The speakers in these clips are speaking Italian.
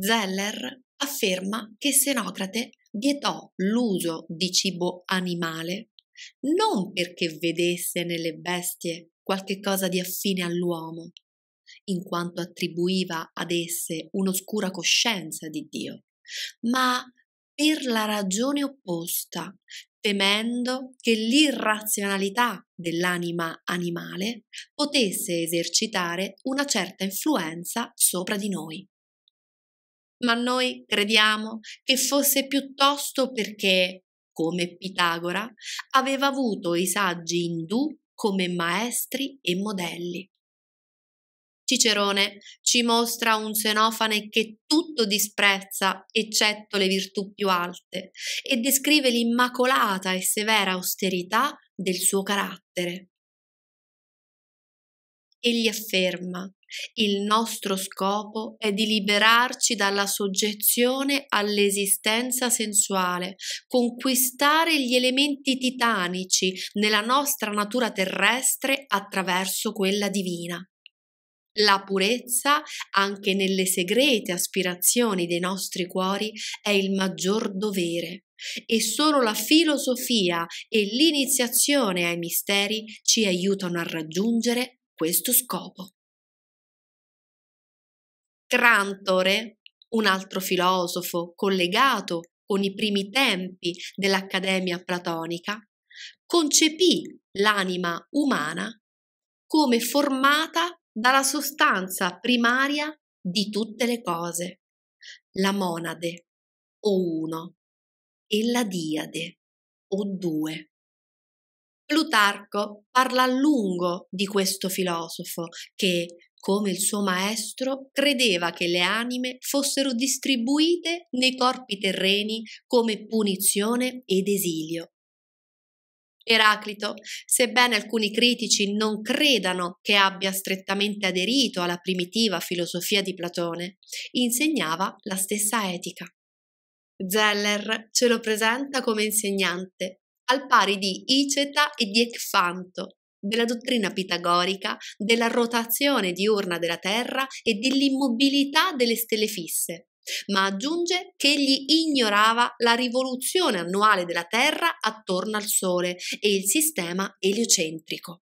Zeller afferma che Senocrate vietò l'uso di cibo animale non perché vedesse nelle bestie qualche cosa di affine all'uomo, in quanto attribuiva ad esse un'oscura coscienza di Dio, ma per la ragione opposta, temendo che l'irrazionalità dell'anima animale potesse esercitare una certa influenza sopra di noi ma noi crediamo che fosse piuttosto perché, come Pitagora, aveva avuto i saggi indù come maestri e modelli. Cicerone ci mostra un Xenofane che tutto disprezza eccetto le virtù più alte e descrive l'immacolata e severa austerità del suo carattere. Egli afferma il nostro scopo è di liberarci dalla soggezione all'esistenza sensuale, conquistare gli elementi titanici nella nostra natura terrestre attraverso quella divina. La purezza, anche nelle segrete aspirazioni dei nostri cuori, è il maggior dovere e solo la filosofia e l'iniziazione ai misteri ci aiutano a raggiungere questo scopo. Trantore, un altro filosofo collegato con i primi tempi dell'Accademia platonica, concepì l'anima umana come formata dalla sostanza primaria di tutte le cose, la monade o uno e la diade o due. Plutarco parla a lungo di questo filosofo che, come il suo maestro, credeva che le anime fossero distribuite nei corpi terreni come punizione ed esilio. Eraclito, sebbene alcuni critici non credano che abbia strettamente aderito alla primitiva filosofia di Platone, insegnava la stessa etica. Zeller ce lo presenta come insegnante, al pari di Iceta e di Ecfanto, della dottrina pitagorica, della rotazione diurna della Terra e dell'immobilità delle stelle fisse, ma aggiunge che egli ignorava la rivoluzione annuale della Terra attorno al Sole e il sistema eliocentrico.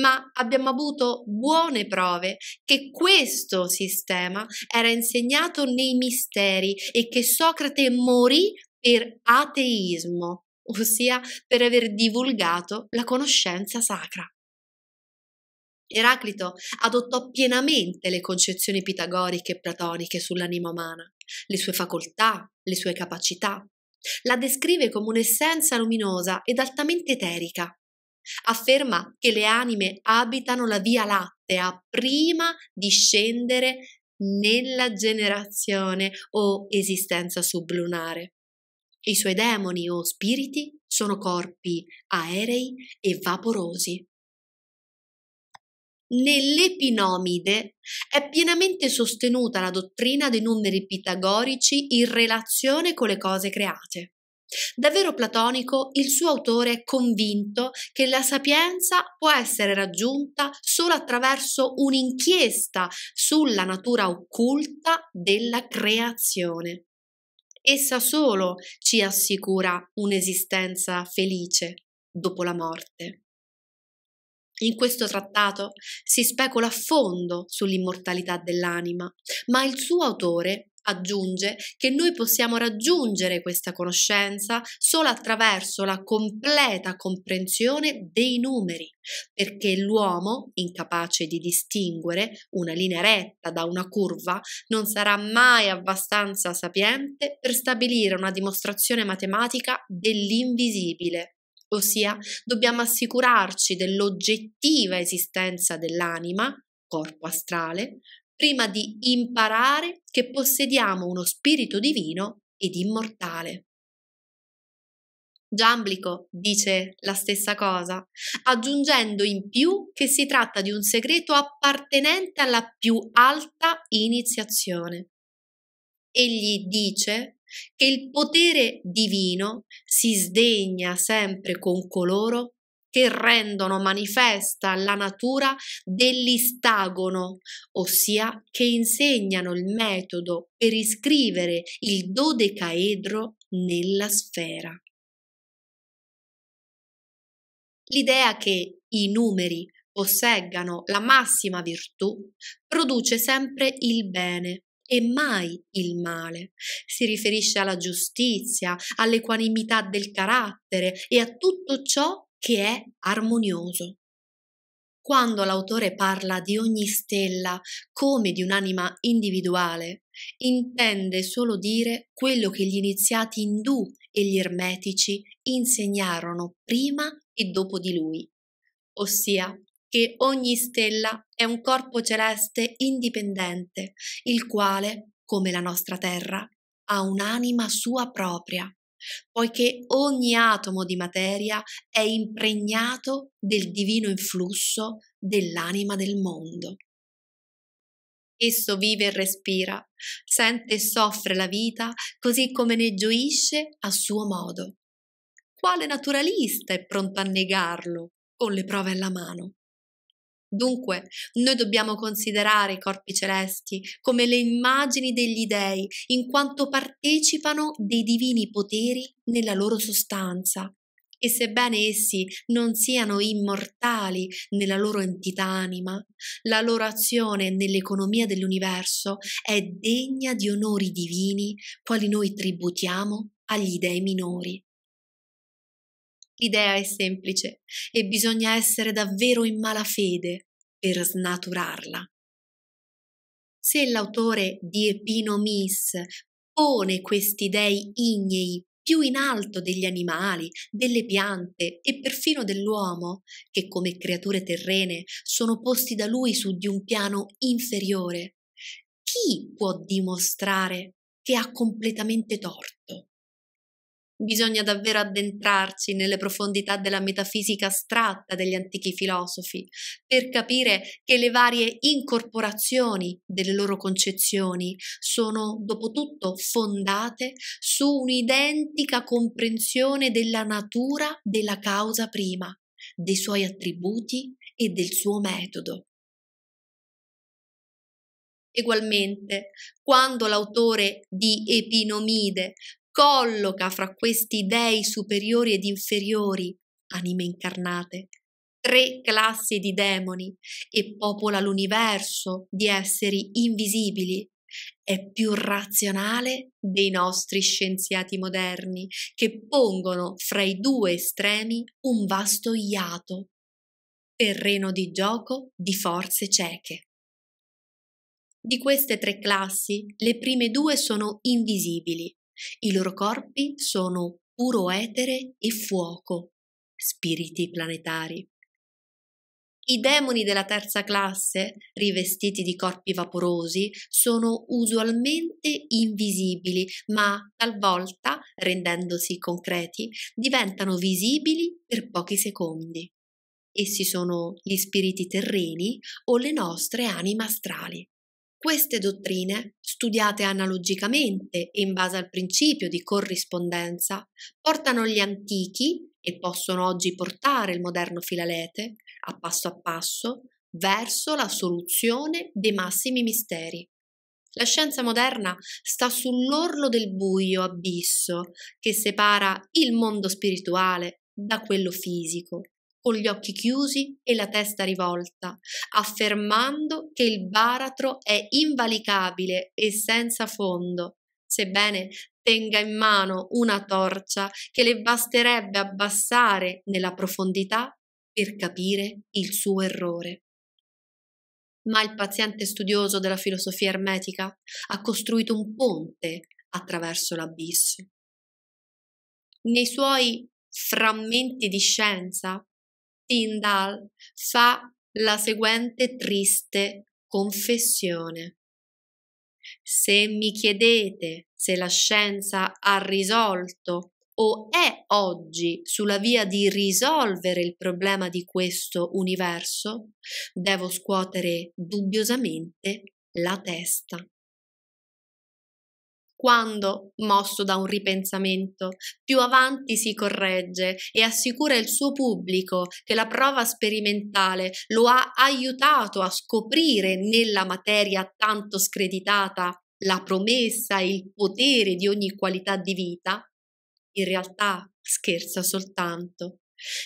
Ma abbiamo avuto buone prove che questo sistema era insegnato nei misteri e che Socrate morì per ateismo, ossia per aver divulgato la conoscenza sacra. Eraclito adottò pienamente le concezioni pitagoriche e platoniche sull'anima umana, le sue facoltà, le sue capacità. La descrive come un'essenza luminosa ed altamente eterica. Afferma che le anime abitano la via lattea prima di scendere nella generazione o esistenza sublunare i suoi demoni o spiriti sono corpi aerei e vaporosi. Nell'epinomide è pienamente sostenuta la dottrina dei numeri pitagorici in relazione con le cose create. Davvero platonico, il suo autore è convinto che la sapienza può essere raggiunta solo attraverso un'inchiesta sulla natura occulta della creazione. Essa solo ci assicura un'esistenza felice dopo la morte. In questo trattato si specula a fondo sull'immortalità dell'anima, ma il suo autore aggiunge che noi possiamo raggiungere questa conoscenza solo attraverso la completa comprensione dei numeri, perché l'uomo, incapace di distinguere una linea retta da una curva, non sarà mai abbastanza sapiente per stabilire una dimostrazione matematica dell'invisibile. Ossia, dobbiamo assicurarci dell'oggettiva esistenza dell'anima corpo astrale, prima di imparare che possediamo uno spirito divino ed immortale. Giamblico dice la stessa cosa, aggiungendo in più che si tratta di un segreto appartenente alla più alta iniziazione. Egli dice che il potere divino si sdegna sempre con coloro che rendono manifesta la natura dell'istagono, ossia che insegnano il metodo per iscrivere il dodecaedro nella sfera. L'idea che i numeri posseggano la massima virtù produce sempre il bene e mai il male. Si riferisce alla giustizia, all'equanimità del carattere e a tutto ciò che è armonioso. Quando l'autore parla di ogni stella come di un'anima individuale, intende solo dire quello che gli iniziati indù e gli ermetici insegnarono prima e dopo di lui, ossia che ogni stella è un corpo celeste indipendente, il quale, come la nostra terra, ha un'anima sua propria, poiché ogni atomo di materia è impregnato del divino influsso dell'anima del mondo. Esso vive e respira, sente e soffre la vita così come ne gioisce a suo modo. Quale naturalista è pronto a negarlo con le prove alla mano? Dunque, noi dobbiamo considerare i corpi celesti come le immagini degli dei, in quanto partecipano dei divini poteri nella loro sostanza. E sebbene essi non siano immortali nella loro entità anima, la loro azione nell'economia dell'universo è degna di onori divini quali noi tributiamo agli dei minori. L'idea è semplice e bisogna essere davvero in malafede per snaturarla. Se l'autore di Epino pone questi dei ignei più in alto degli animali, delle piante e perfino dell'uomo, che come creature terrene sono posti da lui su di un piano inferiore, chi può dimostrare che ha completamente torto? Bisogna davvero addentrarci nelle profondità della metafisica astratta degli antichi filosofi per capire che le varie incorporazioni delle loro concezioni sono, dopo tutto, fondate su un'identica comprensione della natura della causa prima, dei suoi attributi e del suo metodo. Egualmente, quando l'autore di Epinomide colloca fra questi dei superiori ed inferiori, anime incarnate, tre classi di demoni e popola l'universo di esseri invisibili, è più razionale dei nostri scienziati moderni, che pongono fra i due estremi un vasto iato, terreno di gioco di forze cieche. Di queste tre classi, le prime due sono invisibili, i loro corpi sono puro etere e fuoco, spiriti planetari. I demoni della terza classe, rivestiti di corpi vaporosi, sono usualmente invisibili, ma talvolta, rendendosi concreti, diventano visibili per pochi secondi. Essi sono gli spiriti terreni o le nostre anime astrali. Queste dottrine, studiate analogicamente e in base al principio di corrispondenza, portano gli antichi, e possono oggi portare il moderno Filalete, a passo a passo, verso la soluzione dei massimi misteri. La scienza moderna sta sull'orlo del buio abisso che separa il mondo spirituale da quello fisico con gli occhi chiusi e la testa rivolta, affermando che il baratro è invalicabile e senza fondo, sebbene tenga in mano una torcia che le basterebbe abbassare nella profondità per capire il suo errore. Ma il paziente studioso della filosofia ermetica ha costruito un ponte attraverso l'abisso. Nei suoi frammenti di scienza Tyndall fa la seguente triste confessione. Se mi chiedete se la scienza ha risolto o è oggi sulla via di risolvere il problema di questo universo, devo scuotere dubbiosamente la testa quando, mosso da un ripensamento, più avanti si corregge e assicura il suo pubblico che la prova sperimentale lo ha aiutato a scoprire nella materia tanto screditata la promessa e il potere di ogni qualità di vita, in realtà scherza soltanto.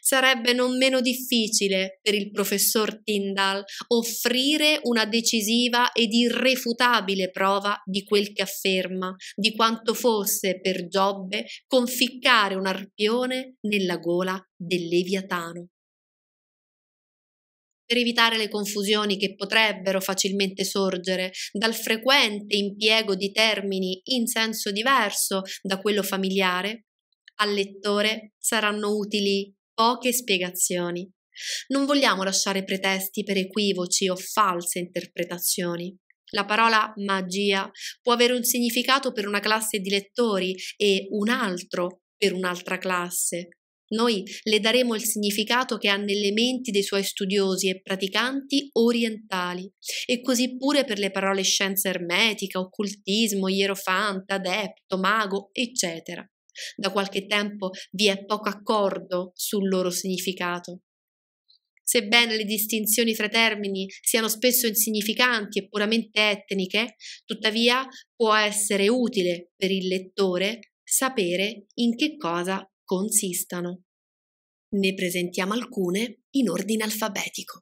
Sarebbe non meno difficile per il professor Tyndall offrire una decisiva ed irrefutabile prova di quel che afferma, di quanto fosse per Giobbe conficcare un arpione nella gola del Leviatano. Per evitare le confusioni che potrebbero facilmente sorgere dal frequente impiego di termini in senso diverso da quello familiare, al lettore saranno utili poche spiegazioni. Non vogliamo lasciare pretesti per equivoci o false interpretazioni. La parola magia può avere un significato per una classe di lettori e un altro per un'altra classe. Noi le daremo il significato che ha nelle menti dei suoi studiosi e praticanti orientali, e così pure per le parole scienza ermetica, occultismo, ierofanta, adepto, mago, eccetera. Da qualche tempo vi è poco accordo sul loro significato. Sebbene le distinzioni fra termini siano spesso insignificanti e puramente etniche, tuttavia può essere utile per il lettore sapere in che cosa consistano. Ne presentiamo alcune in ordine alfabetico.